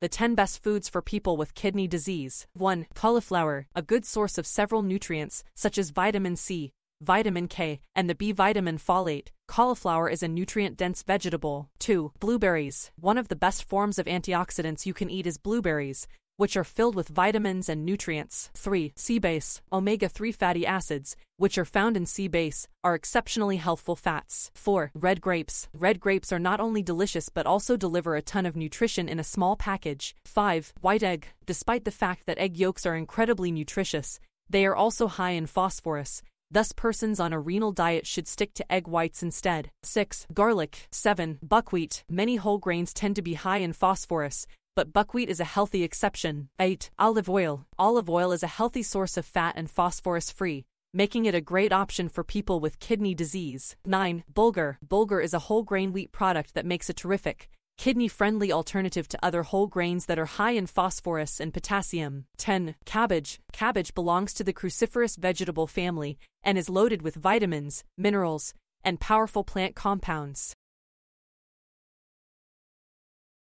The 10 Best Foods for People with Kidney Disease 1. Cauliflower, a good source of several nutrients, such as vitamin C, vitamin K, and the B vitamin folate. Cauliflower is a nutrient dense vegetable. 2. Blueberries. One of the best forms of antioxidants you can eat is blueberries, which are filled with vitamins and nutrients. 3. Sea base, omega 3 fatty acids, which are found in sea base, are exceptionally healthful fats. 4. Red grapes. Red grapes are not only delicious but also deliver a ton of nutrition in a small package. 5. White egg. Despite the fact that egg yolks are incredibly nutritious, they are also high in phosphorus, thus persons on a renal diet should stick to egg whites instead. 6. Garlic 7. Buckwheat Many whole grains tend to be high in phosphorus, but buckwheat is a healthy exception. 8. Olive oil. Olive oil is a healthy source of fat and phosphorus free, making it a great option for people with kidney disease. 9. Bulgur. Bulgur is a whole grain wheat product that makes a terrific, kidney-friendly alternative to other whole grains that are high in phosphorus and potassium. 10. Cabbage. Cabbage belongs to the cruciferous vegetable family and is loaded with vitamins, minerals, and powerful plant compounds.